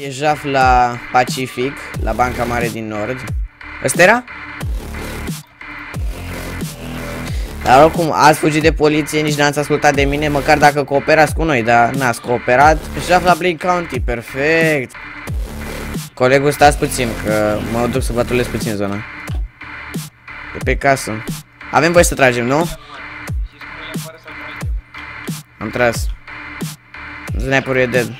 E jaf la Pacific, la Banca Mare din Nord. Ăsta era? Dar oricum, ați fugit de poliție, nici n-ați ascultat de mine, măcar dacă cooperați cu noi, dar n-ați cooperat. Jaf la Blake County, perfect. Colegul, stați puțin, că mă duc să patrulez puțin zona. E pe casă. Avem voie să tragem, nu? Am tras. Sniperul e dead.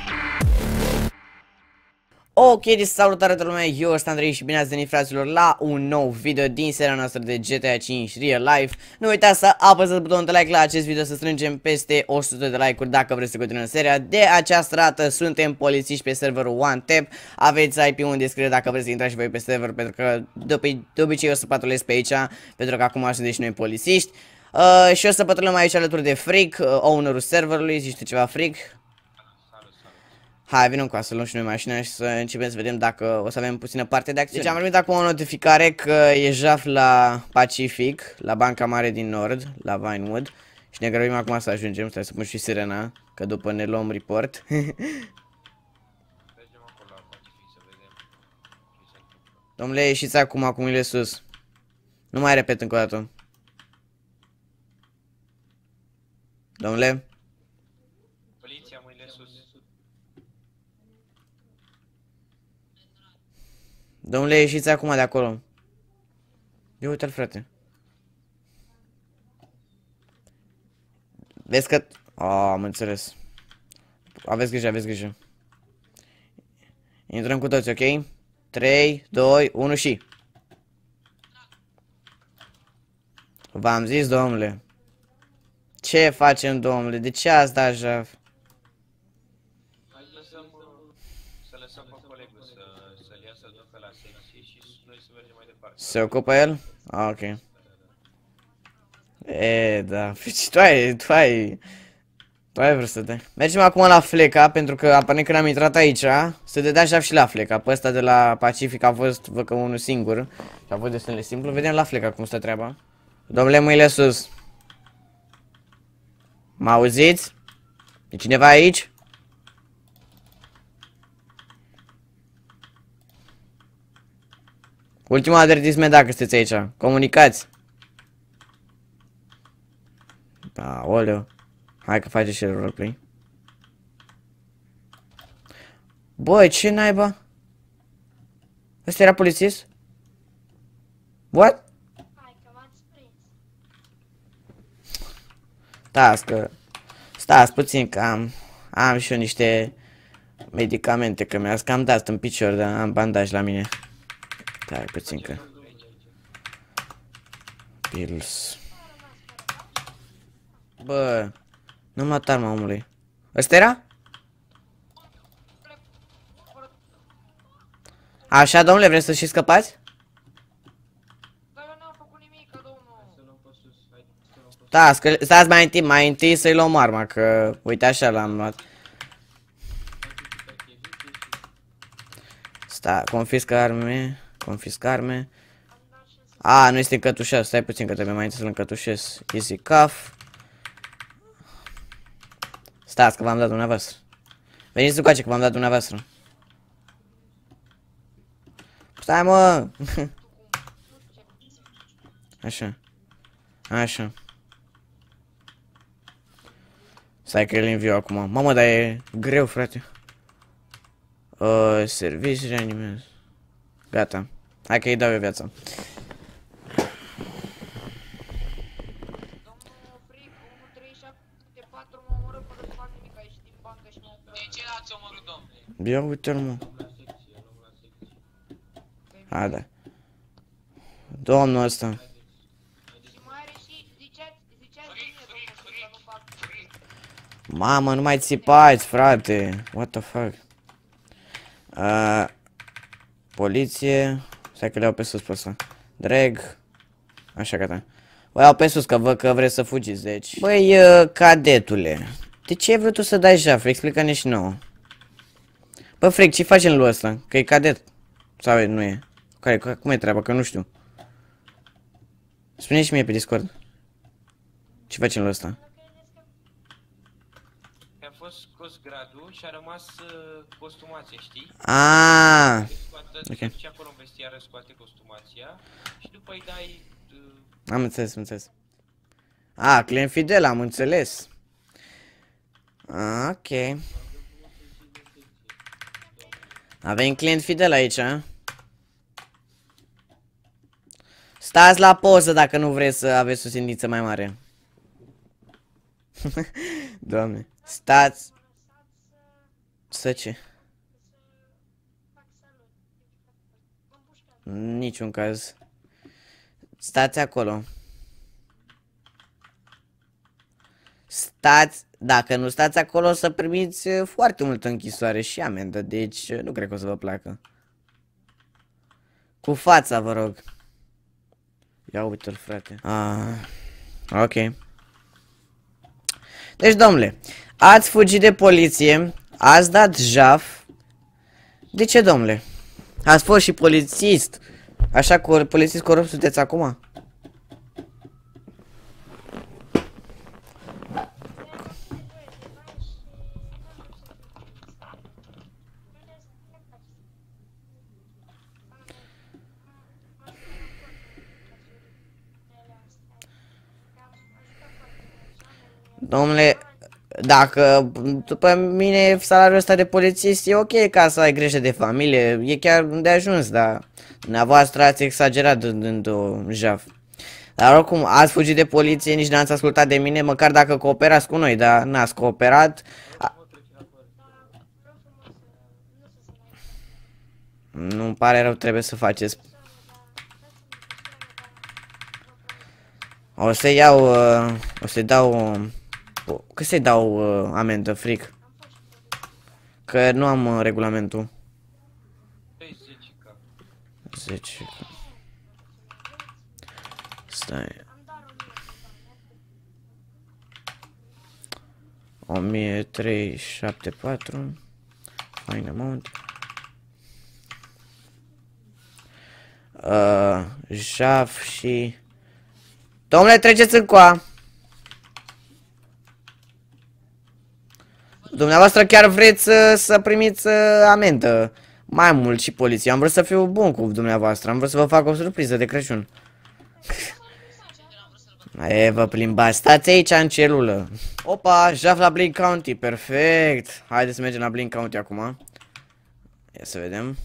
Ok, salutare toată lumea, eu sunt Andrei și bine ați venit fraților la un nou video din seria noastră de GTA 5 Real Life Nu uitați să apăsați butonul de like la acest video să strângem peste 100 de like-uri dacă vreți să continuăm seria De această dată suntem polițiști pe serverul OneTap Aveți IP-ul în descriere dacă vreți să intrați și voi pe server pentru că de, de obicei o să patrulez pe aici pentru că acum suntem și noi polițiști Uh, și o să patrulăm aici alături de Freak, uh, ownerul serverului, zici tu ceva Freak, Hai, venim cu asta, luăm și noi mașina și să începem să vedem dacă o să avem puțină parte de acțiune. Deci am primit acum o notificare că e jaf la Pacific, la Banca Mare din Nord, la Vinewood. Și ne grăbim acum să ajungem, stai să pun și sirena, că după ne luăm report. Domnule, ieșiți acum acum e sus. Nu mai repet încă o dată. Domnule? Domnule, ieșiți acum de acolo. Eu uite-l, frate. Vezi că... A, am înțeles. Aveți grijă, aveți grijă. Intrăm cu toți, ok? 3, 2, 1 și... V-am zis, domnule. Ce facem, domnule? De ce ați dat jaf? Se ocupă el? Ah, ok. E, da. Fici, deci tu ai, tu ai... Tu ai vrut să te... Mergem acum la Fleca, pentru că aparent când am intrat aici, se dădea șaf și la Fleca. Pe ăsta de la Pacific a fost, văd că unul singur. Și a fost destul de simplu. Vedem la Fleca cum stă treaba. Domnule, mâinile sus. Mă auziți? E cineva aici? Ultima avertisment dacă sunteți aici. Comunicați. Da, aoleu. Hai că face și roleplay. Băi, ce naiba? Ăsta era polițist? What? Stați că... Stați puțin că am... Am și eu niște medicamente, că mi a cam dat în picior, dar am bandaj la mine. Stai puțin că... Pills. Bă, nu mă atar, mă, omului. Ăsta era? Așa, domnule, vreți să și scăpați? Da, stați mai întâi, mai întâi să-i luăm arma, că uite așa l-am luat. Sta, confiscă arme. Confiscarme. A, nu este încătușat. Stai puțin că trebuie mai întâi să-l încătușez. Easy cuff. Stați că v-am dat dumneavoastră. Veniți ce că v-am dat dumneavoastră. Stai mă! Așa. Așa. Stai că el în acum. Mamă, dar e greu, frate. Uh, servici reanimează. Gata. Hai că îi dau eu viață. Ia uite-l, mă. Haide da. Domnul ăsta. Mamă, nu mai țipați, frate. What the fuck? poliție. Stai că le iau pe sus pe ăsta. Drag. Așa, gata. Vă iau pe sus, că văd că vreți să fugiți, deci... Băi, uh, cadetule, de ce ai vrut tu să dai jaf? Explică-ne și nouă. Bă, Fric, ce faci în lui ăsta? Că e cadet. Sau nu e? Care, cum e treaba? Că nu știu. Spune și mie pe Discord. Ce faci în lui ăsta? fost scos gradul și a rămas uh, costumația, știi? Ah. Ok. Și acolo în vestiară scoate costumația și după îi dai... Uh... Am înțeles, am înțeles. A, ah, client fidel, am înțeles. Ah, ok. Avem client fidel aici, a? Stați la poză dacă nu vreți să aveți o sindiță mai mare. Doamne. Stați! Să ce? niciun caz. Stați acolo. Stați, dacă nu stați acolo, o să primiți uh, foarte multă închisoare și amendă, deci uh, nu cred că o să vă placă. Cu fața, vă rog. Ia uite-l, frate. Ah, ok. Deci, domnule, Ați fugit de poliție, ați dat jaf. De ce, domnule? Ați fost și polițist. Așa cu polițist corupt sunteți acum? Domnule, dacă, după mine, salariul ăsta de polițist e ok ca să ai grijă de familie, e chiar de ajuns, dar dumneavoastră ați exagerat dând-o jaf. Dar oricum, ați fugit de poliție, nici n-ați ascultat de mine, măcar dacă cooperați cu noi, dar n-ați cooperat. Nu-mi pare rău, trebuie să faceți. O să iau, uh, o să dau... Um, cât să-i dau uh, amendă, fric? Că nu am uh, regulamentul. 10 Stai. 1374 Fine amount uh, Jaf și Domnule, treceți în coa! Dumneavoastră chiar vreți să, uh, să primiți uh, amendă mai mult și poliția. Am vrut să fiu bun cu dumneavoastră, am vrut să vă fac o surpriză de Crăciun. E, vă plimbați, stați aici în celulă. Opa, jaf la Blink County, perfect. Haideți să mergem la Blink County acum. Ia să vedem.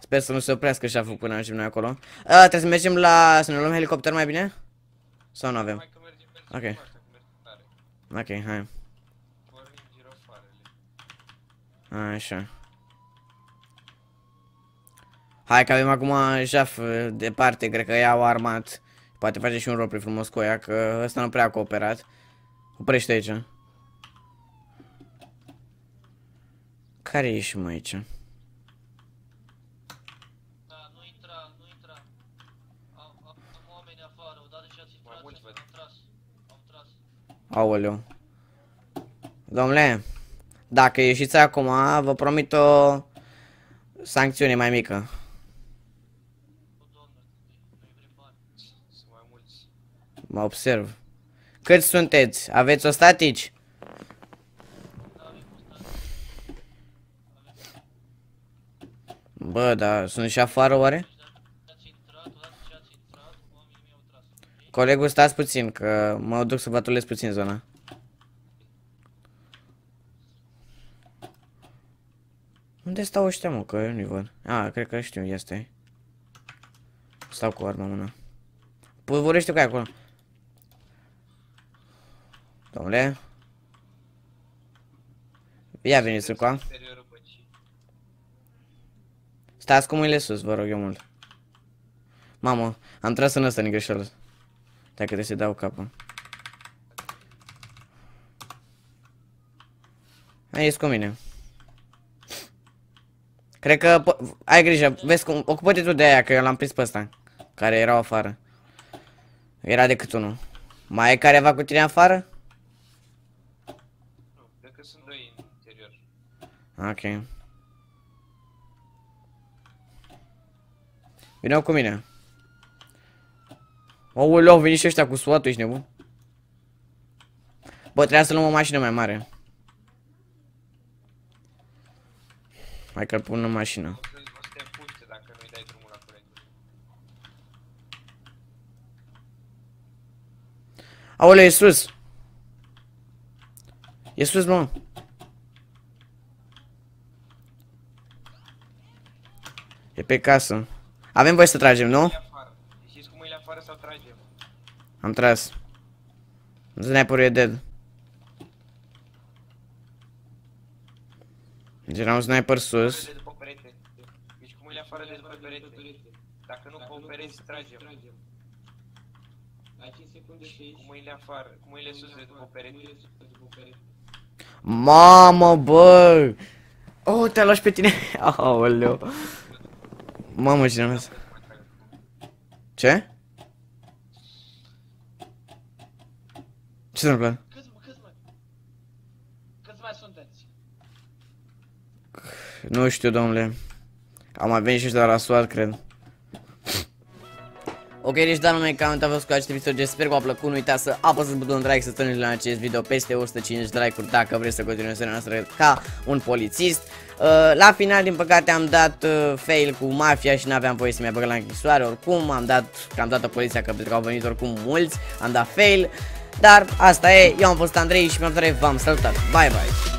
Sper să nu se oprească șaful până ajungem noi acolo. A, trebuie să mergem la... să ne luăm helicopter mai bine? Sau nu avem? Ok. Ok, hai. Așa. Hai că avem acum jaf uh, departe, cred că i-au armat. Poate face și un ropri frumos cu ea, că ăsta nu prea a cooperat. Oprește aici. Care ești mă aici? Da, nu nu afară, Aoleu. Domnule. Dacă ieșiți acum, vă promit o sancțiune mai mică. Mă observ. Cât sunteți? Aveți o statici? Bă, dar sunt și afară oare? Colegul, stați puțin, că mă duc să vă puțin zona. stau ăștia, mă, că eu nu-i văd. A, cred că știu, este. Stau cu arma mână. Păi vorbește cu aia acolo. Domnule. Ia veniți încoa. Stați cu mâinile sus, vă rog eu mult. Mamă, am tras în ăsta în greșeală. Dacă trebuie să dau capul. Hai, ies cu mine. Cred că... Ai grijă, vezi cum... Ocupă-te tu de aia, că eu l-am prins pe ăsta. Care era afară. Era decât unul. Mai e careva cu tine afară? Nu, cred că sunt doi în interior. Ok. Vino cu mine. O au venit și ăștia cu suatul, ești nebun? Bă, trebuia să luăm o mașină mai mare. Hai că-l pun în mașină. Aole, e sus! E sus, mă! E pe casă. Avem voie să tragem, nu? Știți cum e la afară sau tragem? Am tras. Sniperul e dead. Deci Era un sniper sus. Deci cum îi afară de după perete? Dacă nu cooperezi, tragem. Cum e secunde și Cu mâinile afară, cu mâinile sus de după perete. Mamă, bă! Oh, te-a luat pe tine! Aoleu! Mamă, cine mea Ce? Ce s-a întâmplat? Nu știu, domnule. Am mai venit și de la soar, cred. Ok, deci da, numai că am uitat cu acest episod, sper că v-a plăcut, nu uitați să apăsați butonul de like, să strângeți la acest video peste 150 de like-uri dacă vreți să continuăm seria noastră ca un polițist. Uh, la final, din păcate, am dat uh, fail cu mafia și n-aveam voie să mi-a băgat la închisoare, oricum, am dat cam toată poliția, că pentru că au venit oricum mulți, am dat fail, dar asta e, eu am fost Andrei și mi-am v-am salutat, bye bye!